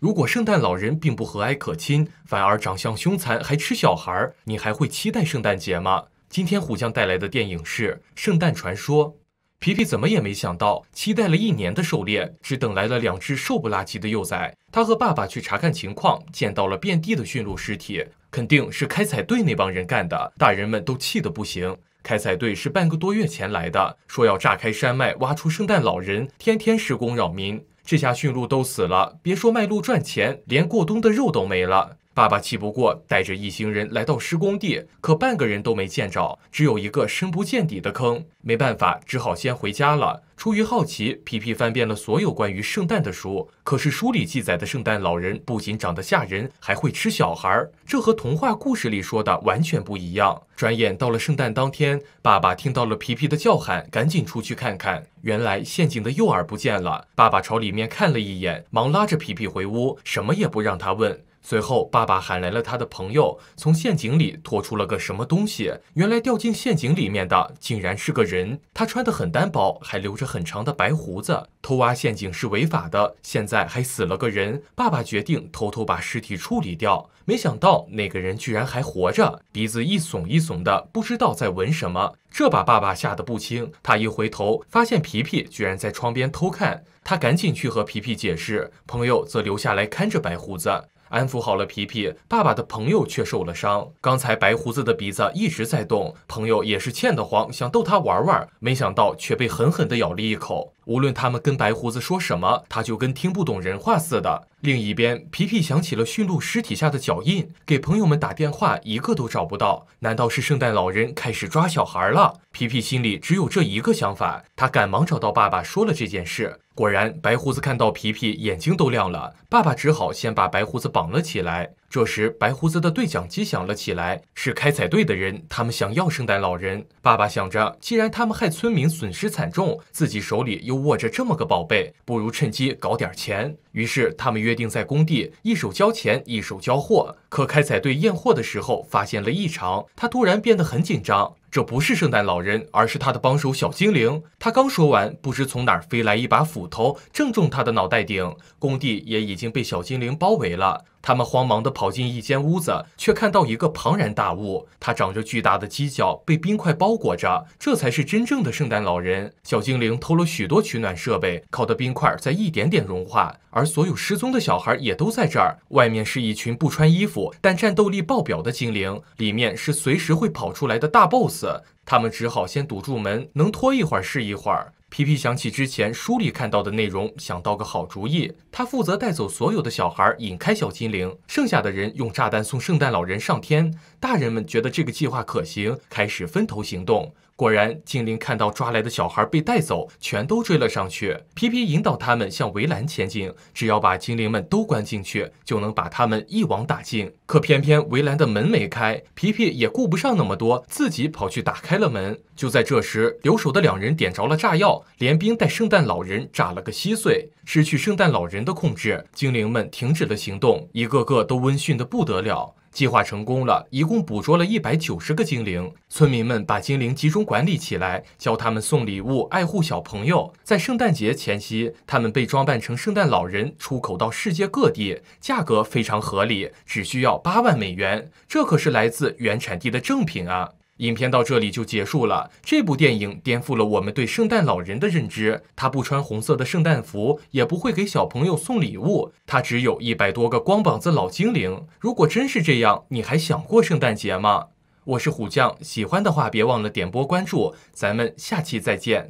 如果圣诞老人并不和蔼可亲，反而长相凶残，还吃小孩，你还会期待圣诞节吗？今天虎将带来的电影是《圣诞传说》。皮皮怎么也没想到，期待了一年的狩猎，只等来了两只瘦不拉几的幼崽。他和爸爸去查看情况，见到了遍地的驯鹿尸体，肯定是开采队那帮人干的。大人们都气得不行。开采队是半个多月前来的，说要炸开山脉，挖出圣诞老人，天天施工扰民。这下驯鹿都死了，别说卖鹿赚钱，连过冬的肉都没了。爸爸气不过，带着一行人来到施工地，可半个人都没见着，只有一个深不见底的坑。没办法，只好先回家了。出于好奇，皮皮翻遍了所有关于圣诞的书，可是书里记载的圣诞老人不仅长得吓人，还会吃小孩，这和童话故事里说的完全不一样。转眼到了圣诞当天，爸爸听到了皮皮的叫喊，赶紧出去看看。原来陷阱的诱饵不见了。爸爸朝里面看了一眼，忙拉着皮皮回屋，什么也不让他问。随后，爸爸喊来了他的朋友，从陷阱里拖出了个什么东西。原来掉进陷阱里面的，竟然是个人。他穿得很单薄，还留着很长的白胡子。偷挖陷阱是违法的，现在还死了个人。爸爸决定偷偷把尸体处理掉。没想到那个人居然还活着，鼻子一耸一耸的，不知道在闻什么。这把爸爸吓得不轻。他一回头，发现皮皮居然在窗边偷看。他赶紧去和皮皮解释，朋友则留下来看着白胡子。安抚好了皮皮，爸爸的朋友却受了伤。刚才白胡子的鼻子一直在动，朋友也是欠得慌，想逗他玩玩，没想到却被狠狠地咬了一口。无论他们跟白胡子说什么，他就跟听不懂人话似的。另一边，皮皮想起了驯鹿尸体下的脚印，给朋友们打电话，一个都找不到。难道是圣诞老人开始抓小孩了？皮皮心里只有这一个想法，他赶忙找到爸爸说了这件事。果然，白胡子看到皮皮，眼睛都亮了。爸爸只好先把白胡子绑了起来。这时，白胡子的对讲机响了起来，是开采队的人，他们想要圣诞老人。爸爸想着，既然他们害村民损失惨重，自己手里又握着这么个宝贝，不如趁机搞点钱。于是他们约定在工地一手交钱一手交货。可开采队验货的时候发现了异常，他突然变得很紧张。这不是圣诞老人，而是他的帮手小精灵。他刚说完，不知从哪儿飞来一把斧头，正中他的脑袋顶。工地也已经被小精灵包围了。他们慌忙地跑进一间屋子，却看到一个庞然大物。他长着巨大的犄角，被冰块包裹着。这才是真正的圣诞老人。小精灵偷了许多取暖设备，烤的冰块在一点点融化，而。所有失踪的小孩也都在这儿。外面是一群不穿衣服但战斗力爆表的精灵，里面是随时会跑出来的大 boss。他们只好先堵住门，能拖一会儿是一会儿。皮皮想起之前书里看到的内容，想到个好主意。他负责带走所有的小孩，引开小精灵，剩下的人用炸弹送圣诞老人上天。大人们觉得这个计划可行，开始分头行动。果然，精灵看到抓来的小孩被带走，全都追了上去。皮皮引导他们向围栏前进，只要把精灵们都关进去，就能把他们一网打尽。可偏偏围栏的门没开，皮皮也顾不上那么多，自己跑去打开了门。就在这时，留守的两人点着了炸药。连兵带圣诞老人炸了个稀碎，失去圣诞老人的控制，精灵们停止了行动，一个个都温驯的不得了。计划成功了，一共捕捉了一百九十个精灵。村民们把精灵集中管理起来，教他们送礼物、爱护小朋友。在圣诞节前夕，他们被装扮成圣诞老人，出口到世界各地，价格非常合理，只需要八万美元。这可是来自原产地的正品啊！影片到这里就结束了。这部电影颠覆了我们对圣诞老人的认知，他不穿红色的圣诞服，也不会给小朋友送礼物，他只有一百多个光膀子老精灵。如果真是这样，你还想过圣诞节吗？我是虎将，喜欢的话别忘了点波关注，咱们下期再见。